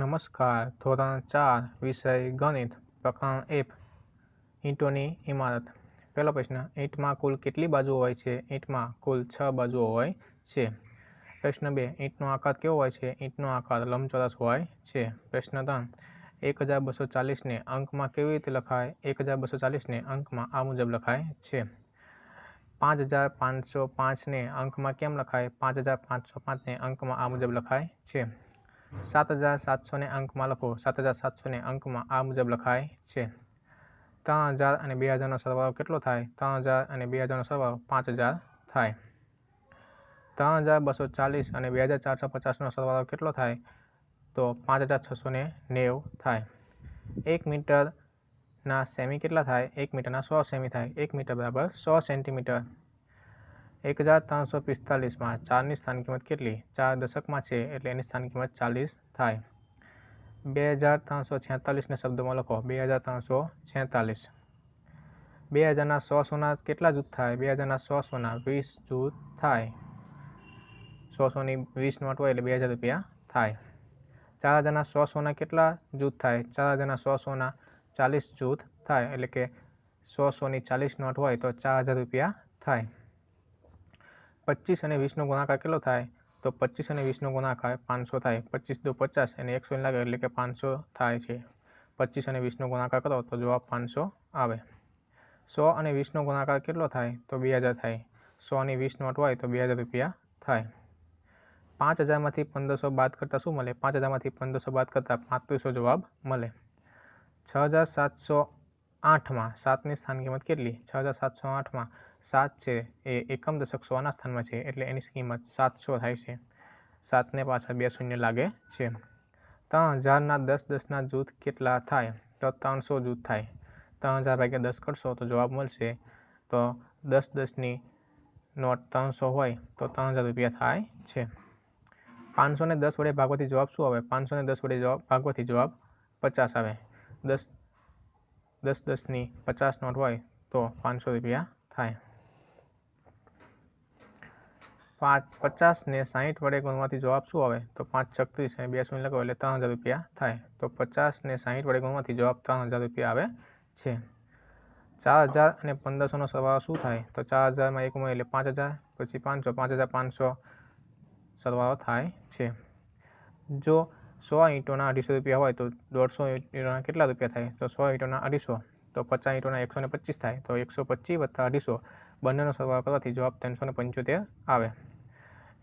નમસ્કાર ધોરણ ચાર વિષય ગણિત પ્રકરણ એપ ઈંટોની ઇમારત પહેલો પ્રશ્ન ઈંટમાં કુલ કેટલી બાજુ હોય છે ઈંટમાં કુલ છ બાજુઓ હોય છે પ્રશ્ન બે ઈંટનો આકાર કેવો હોય છે ઈંટનો આકાર લંબચોરસ હોય છે પ્રશ્ન ત્રણ એક હજાર બસો ચાલીસને અંકમાં કેવી રીતે લખાય એક હજાર બસો ચાલીસને અંકમાં આ મુજબ લખાય છે પાંચ હજાર પાંચસો પાંચને અંકમાં કેમ લખાય પાંચ હજાર પાંચસો પાંચને અંકમાં આ મુજબ લખાય છે સાત હજાર સાતસોને અંકમાં લખો સાત હજાર સાતસોને અંકમાં આ મુજબ લખાય છે ત્રણ હજાર અને બે હજારનો સરવાળો કેટલો થાય ત્રણ હજાર અને બે હજારનો સરવાળો પાંચ હજાર થાય ત્રણ હજાર બસો ચાલીસ અને બે હજાર ચારસો પચાસનો સરવાળો કેટલો થાય તો પાંચ હજાર છસો નેવું થાય એક મીટરના સેમી કેટલા થાય એક મીટરના સો સેમી થાય એક મીટર બરાબર સો સેન્ટીમીટર એક હજાર ત્રણસો પિસ્તાલીસમાં ચારની સ્થાન કિંમત કેટલી ચાર દશકમાં છે એટલે એની સ્થાન કિંમત ચાલીસ થાય બે હજાર ત્રણસો છેતાલીસને શબ્દોમાં લખો બે હજાર ત્રણસો છેતાલીસ બે હજારના સો સોના કેટલા જૂથ થાય બે હજારના સો સોના વીસ જૂથ થાય સો સોની વીસ નોટ હોય એટલે બે હજાર રૂપિયા થાય ચાર હજારના સો સોના કેટલા જૂથ થાય ચાર હજારના સો સોના ચાલીસ જૂથ થાય એટલે કે સો સોની ચાલીસ નોટ હોય તો ચાર હજાર રૂપિયા થાય પચીસ અને વીસનો ગુણાકાર કેટલો થાય તો પચીસ અને વીસનો ગુણાકાર પાંચસો થાય પચીસ દો પચાસ અને એકસો લાગે એટલે કે પાંચસો થાય છે પચીસ અને વીસનો ગુણાકાર કરો તો જવાબ પાંચસો આવે સો અને વીસનો ગુણાકાર કેટલો થાય તો બે હજાર થાય સો અને વીસનો નોટ હોય તો બે હજાર રૂપિયા થાય પાંચ હજારમાંથી પંદરસો બાદ કરતાં શું મળે પાંચ હજારમાંથી પંદરસો બાદ કરતાં પાંત્રીસો જવાબ મળે છ હજાર સાતસો આઠમાં સાતની સ્થાન કિંમત કેટલી છ હજાર સાતસો આઠમાં સાત છે એ એકમ દશક સોના સ્થાનમાં છે એટલે એની કિંમત સાતસો થાય છે સાતને પાછા બે શૂન્ય લાગે છે ત્રણ હજારના દસ દસના જૂથ કેટલા થાય તો ત્રણસો જૂથ થાય ત્રણ હજાર ભાગ્યા દસ કરશો તો જવાબ મળશે તો દસ દસની નોટ ત્રણસો હોય તો ત્રણ હજાર રૂપિયા થાય છે પાંચસો ને દસ વડે ભાગવાથી જવાબ શું આવે પાંચસો ને દસ વડે જવાબ ભાગવાથી જવાબ પચાસ આવે દસ દસ દસની પચાસ નોટ હોય તો પાંચસો રૂપિયા થાય પાંચ પચાસને સાહીઠ વડે ગુણવાથી જવાબ શું આવે તો પાંચ છત્રીસ અને બે શૂન્ય લગાવો એટલે ત્રણ હજાર રૂપિયા થાય તો પચાસ ને સાહીઠ વડે ગુણવાથી જવાબ ત્રણ હજાર રૂપિયા આવે છે ચાર હજાર અને પંદરસોનો સરવાળો શું થાય તો ચાર હજારમાં એક મળે એટલે પાંચ હજાર પછી પાંચસો પાંચ હજાર પાંચસો સરવાળો થાય છે જો સો ઈંટોના અઢીસો રૂપિયા હોય તો દોઢસો ઈંટોના કેટલા રૂપિયા થાય તો સો ઈંટોના અઢીસો તો પચાસ ઈંટોના એકસો ને પચીસ થાય તો એકસો પચીસ વત્તા અઢીસો બંનેનો સરવાળો કરવાથી જવાબ ત્રણસો ને પંચોતેર આવે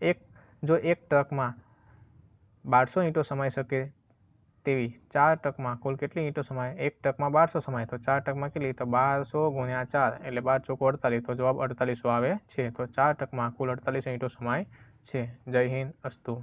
એક જો એક ટ્રકમાં બારસો ઈંટો સમાઈ શકે તેવી ચાર ટ્રકમાં કુલ કેટલી ઈંટો સમાય એક ટ્રકમાં બારસો સમાય તો ચાર ટ્રકમાં કેટલી તો બારસો ગુણ્યા ચાર એટલે બાર ચોકો અડતાલીસ તો જવાબ અડતાલીસો આવે છે તો ચાર ટ્રકમાં કુલ અડતાલીસો ઈંટો સમાય છે જય હિન્દ અસ્તુ